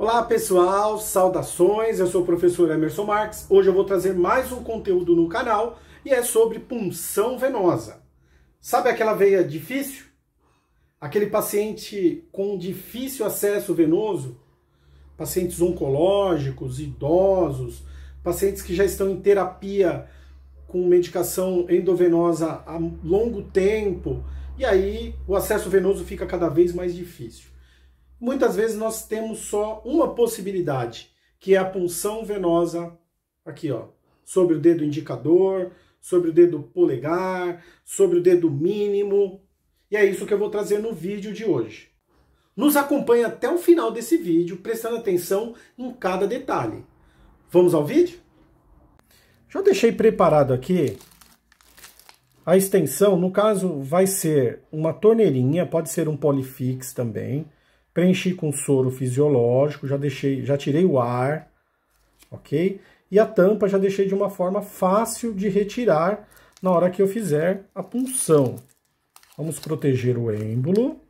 Olá pessoal, saudações, eu sou o professor Emerson Marques. Hoje eu vou trazer mais um conteúdo no canal e é sobre punção venosa. Sabe aquela veia difícil? Aquele paciente com difícil acesso venoso? Pacientes oncológicos, idosos, pacientes que já estão em terapia com medicação endovenosa há longo tempo e aí o acesso venoso fica cada vez mais difícil muitas vezes nós temos só uma possibilidade, que é a punção venosa aqui, ó, sobre o dedo indicador, sobre o dedo polegar, sobre o dedo mínimo. E é isso que eu vou trazer no vídeo de hoje. Nos acompanhe até o final desse vídeo, prestando atenção em cada detalhe. Vamos ao vídeo? Já deixei preparado aqui a extensão, no caso vai ser uma torneirinha, pode ser um polifix também, preenchi com soro fisiológico, já deixei, já tirei o ar, ok? E a tampa já deixei de uma forma fácil de retirar na hora que eu fizer a punção. Vamos proteger o êmbolo.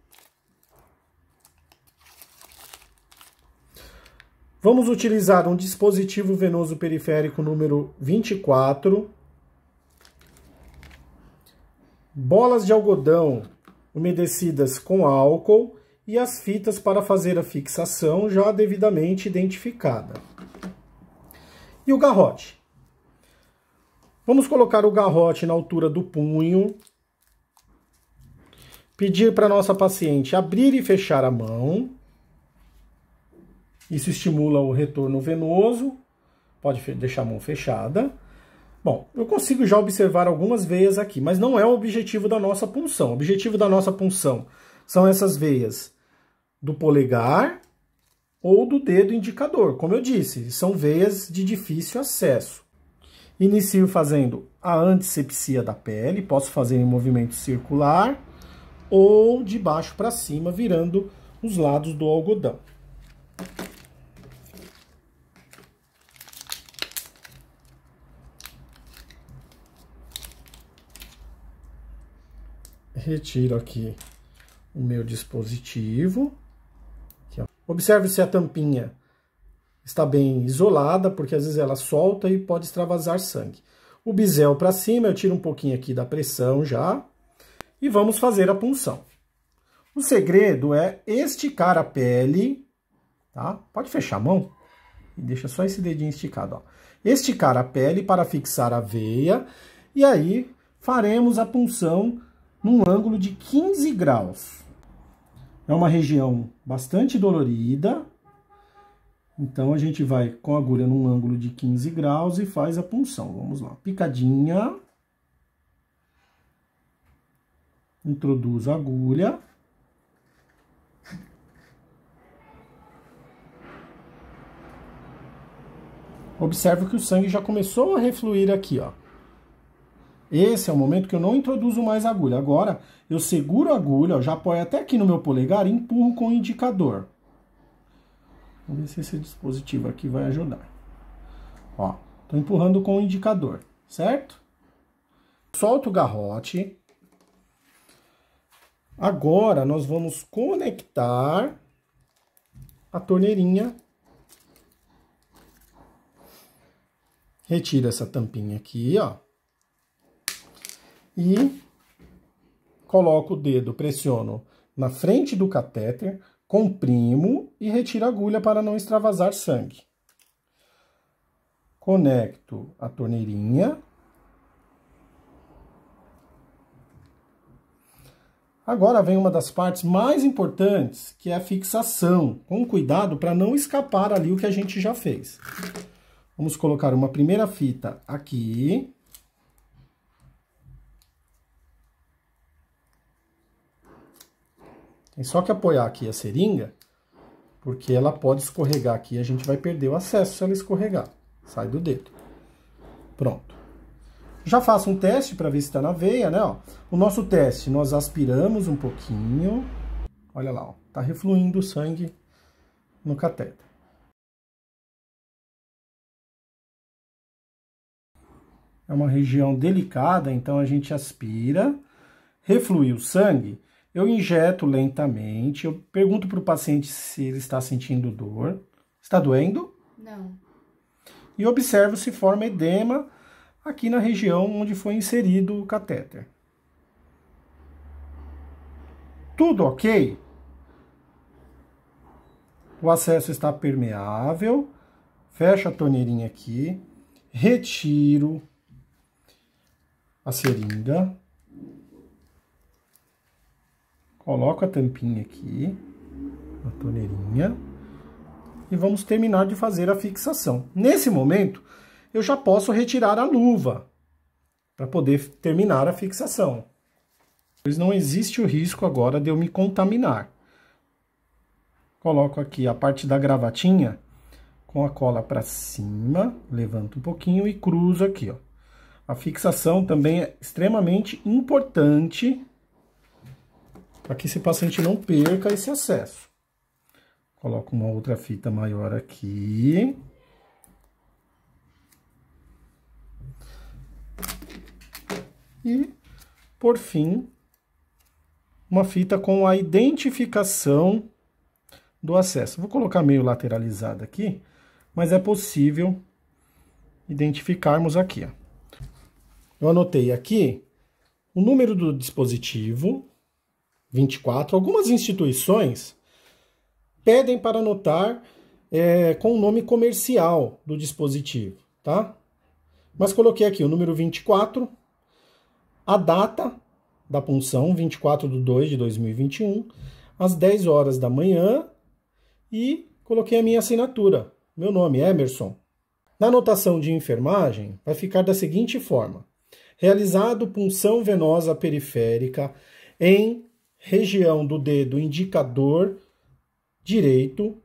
Vamos utilizar um dispositivo venoso periférico número 24. Bolas de algodão umedecidas com álcool e as fitas para fazer a fixação já devidamente identificada. E o garrote? Vamos colocar o garrote na altura do punho, pedir para nossa paciente abrir e fechar a mão. Isso estimula o retorno venoso. Pode deixar a mão fechada. Bom, eu consigo já observar algumas veias aqui, mas não é o objetivo da nossa punção. O objetivo da nossa punção são essas veias do polegar ou do dedo indicador. Como eu disse, são veias de difícil acesso. Inicio fazendo a antisepsia da pele, posso fazer em movimento circular ou de baixo para cima, virando os lados do algodão. Retiro aqui o meu dispositivo. Observe se a tampinha está bem isolada, porque às vezes ela solta e pode extravasar sangue. O bisel para cima, eu tiro um pouquinho aqui da pressão já. E vamos fazer a punção. O segredo é esticar a pele, tá? Pode fechar a mão. E deixa só esse dedinho esticado, ó. Esticar a pele para fixar a veia. E aí faremos a punção num ângulo de 15 graus. É uma região bastante dolorida, então a gente vai com a agulha num ângulo de 15 graus e faz a punção. Vamos lá, picadinha. Introduz a agulha. Observe que o sangue já começou a refluir aqui, ó. Esse é o momento que eu não introduzo mais a agulha. Agora, eu seguro a agulha, ó, já apoio até aqui no meu polegar e empurro com o indicador. Vamos ver se esse dispositivo aqui vai ajudar. Ó, tô empurrando com o indicador, certo? Solto o garrote. Agora, nós vamos conectar a torneirinha. Retira essa tampinha aqui, ó e coloco o dedo, pressiono na frente do catéter, comprimo e retiro a agulha para não extravasar sangue. Conecto a torneirinha. Agora vem uma das partes mais importantes, que é a fixação, com cuidado para não escapar ali o que a gente já fez. Vamos colocar uma primeira fita aqui, É só que apoiar aqui a seringa, porque ela pode escorregar aqui e a gente vai perder o acesso se ela escorregar. Sai do dedo. Pronto. Já faço um teste para ver se está na veia, né? Ó. O nosso teste, nós aspiramos um pouquinho. Olha lá, ó. Tá refluindo o sangue no cateter. É uma região delicada, então a gente aspira, refluiu o sangue eu injeto lentamente, eu pergunto para o paciente se ele está sentindo dor. Está doendo? Não. E observo se forma edema aqui na região onde foi inserido o catéter. Tudo ok? O acesso está permeável. Fecho a torneirinha aqui. Retiro a seringa. Coloco a tampinha aqui, a torneirinha, e vamos terminar de fazer a fixação. Nesse momento, eu já posso retirar a luva para poder terminar a fixação. Pois não existe o risco agora de eu me contaminar. Coloco aqui a parte da gravatinha com a cola para cima, levanto um pouquinho e cruzo aqui, ó. A fixação também é extremamente importante para que esse paciente não perca esse acesso. Coloco uma outra fita maior aqui. E, por fim, uma fita com a identificação do acesso. Vou colocar meio lateralizada aqui, mas é possível identificarmos aqui. Ó. Eu anotei aqui o número do dispositivo, 24, algumas instituições pedem para anotar é, com o nome comercial do dispositivo, tá? Mas coloquei aqui o número 24, a data da punção, 24 de 2 de 2021, às 10 horas da manhã, e coloquei a minha assinatura, meu nome, é Emerson. Na anotação de enfermagem, vai ficar da seguinte forma: realizado punção venosa periférica em região do dedo indicador direito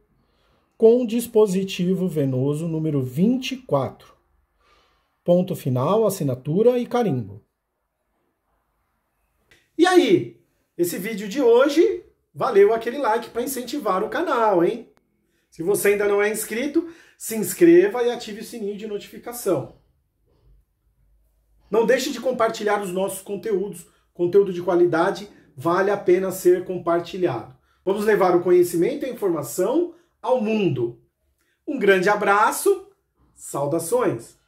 com o dispositivo venoso número 24. Ponto final, assinatura e carimbo. E aí? Esse vídeo de hoje valeu aquele like para incentivar o canal, hein? Se você ainda não é inscrito, se inscreva e ative o sininho de notificação. Não deixe de compartilhar os nossos conteúdos, conteúdo de qualidade vale a pena ser compartilhado. Vamos levar o conhecimento e a informação ao mundo. Um grande abraço, saudações!